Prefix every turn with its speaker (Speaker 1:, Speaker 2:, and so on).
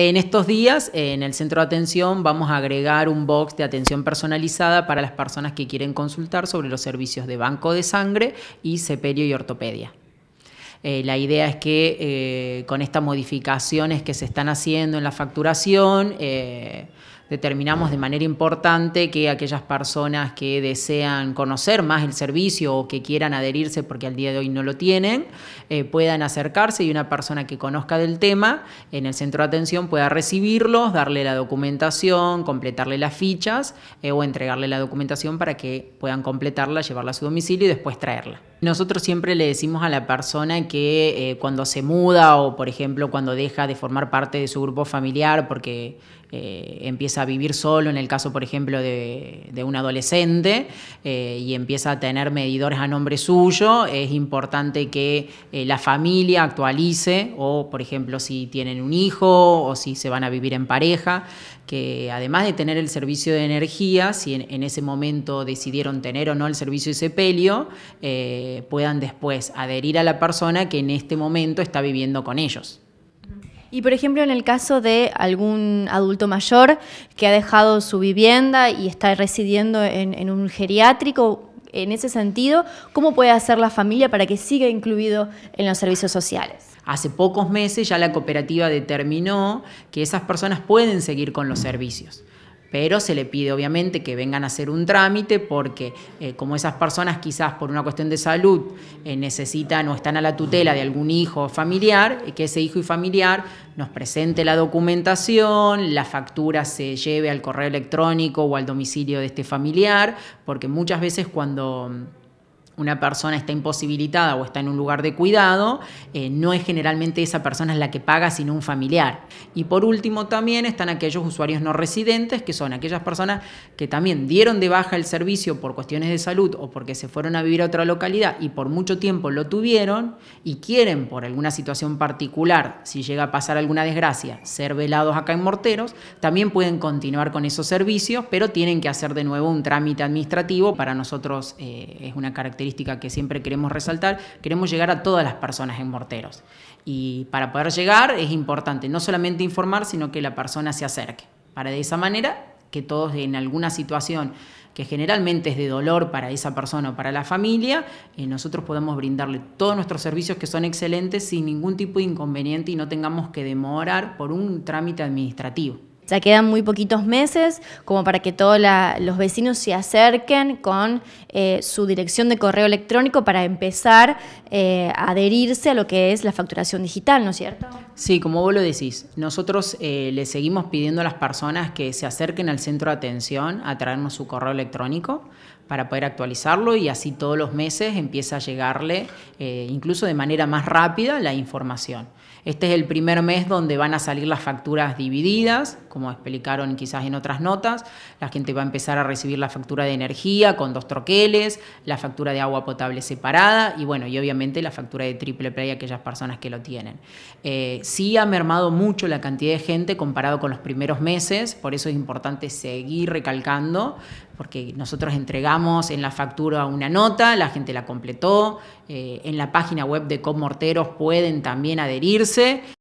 Speaker 1: En estos días, en el centro de atención, vamos a agregar un box de atención personalizada para las personas que quieren consultar sobre los servicios de banco de sangre y ceperio y ortopedia. Eh, la idea es que eh, con estas modificaciones que se están haciendo en la facturación, eh, determinamos de manera importante que aquellas personas que desean conocer más el servicio o que quieran adherirse porque al día de hoy no lo tienen, eh, puedan acercarse y una persona que conozca del tema en el centro de atención pueda recibirlos, darle la documentación, completarle las fichas eh, o entregarle la documentación para que puedan completarla, llevarla a su domicilio y después traerla. Nosotros siempre le decimos a la persona que eh, cuando se muda o, por ejemplo, cuando deja de formar parte de su grupo familiar porque empieza a vivir solo, en el caso, por ejemplo, de, un adolescente, eh, y empieza a tener medidores a nombre suyo, es importante que eh, la familia actualice, o por ejemplo, si tienen un hijo o si se van a vivir en pareja, que además de tener el servicio de energía, si en, ese momento decidieron tener o no el servicio de sepelio, eh, puedan después adherir a la persona que en este momento está viviendo con ellos.
Speaker 2: Y por ejemplo, en el caso de algún adulto mayor que ha dejado su vivienda y está residiendo en, un geriátrico, en ese sentido, ¿cómo puede hacer la familia para que siga incluido en los servicios sociales? Hace pocos meses ya la cooperativa determinó
Speaker 1: que esas personas pueden seguir con los servicios pero se le pide obviamente que vengan a hacer un trámite porque eh, como esas personas quizás por una cuestión de salud eh, necesitan o están a la tutela de algún hijo o familiar, eh, que ese hijo y familiar nos presente la documentación, la factura se lleve al correo electrónico o al domicilio de este familiar, porque muchas veces cuando una persona está imposibilitada o está en un lugar de cuidado, eh, no es generalmente esa persona es la que paga, sino un familiar. Y por último también están aquellos usuarios no residentes, que son aquellas personas que también dieron de baja el servicio por cuestiones de salud o porque se fueron a vivir a otra localidad y por mucho tiempo lo tuvieron y quieren por alguna situación particular, si llega a pasar alguna desgracia, ser velados acá en Morteros, también pueden continuar con esos servicios, pero tienen que hacer de nuevo un trámite administrativo. Para nosotros eh, es una característica que siempre queremos resaltar, queremos llegar a todas las personas en morteros. Y para poder llegar es importante no solamente informar, sino que la persona se acerque, para de esa manera que todos en alguna situación que generalmente es de dolor para esa persona o para la familia, eh, nosotros podemos brindarle todos nuestros servicios que son excelentes sin ningún tipo de inconveniente y no tengamos que demorar por un
Speaker 2: trámite administrativo. Ya quedan muy poquitos meses como para que todos los vecinos se acerquen con eh, su dirección de correo electrónico para empezar eh, a adherirse a lo que es la facturación digital, ¿no es cierto?
Speaker 1: Sí, como vos lo decís, nosotros eh, le seguimos pidiendo a las personas que se acerquen al centro de atención a traernos su correo electrónico para poder actualizarlo y así todos los meses empieza a llegarle, eh, incluso de manera más rápida, la información. Este es el primer mes donde van a salir las facturas divididas, como explicaron quizás en otras notas. La gente va a empezar a recibir la factura de energía con dos troqueles, la factura de agua potable separada y bueno, y obviamente la factura de triple play a aquellas personas que lo tienen. Eh, sí ha mermado mucho la cantidad de gente comparado con los primeros meses, por eso es importante seguir recalcando, porque nosotros entregamos en la factura una nota, la gente la completó, eh, en la página web de Comorteros pueden también adherirse.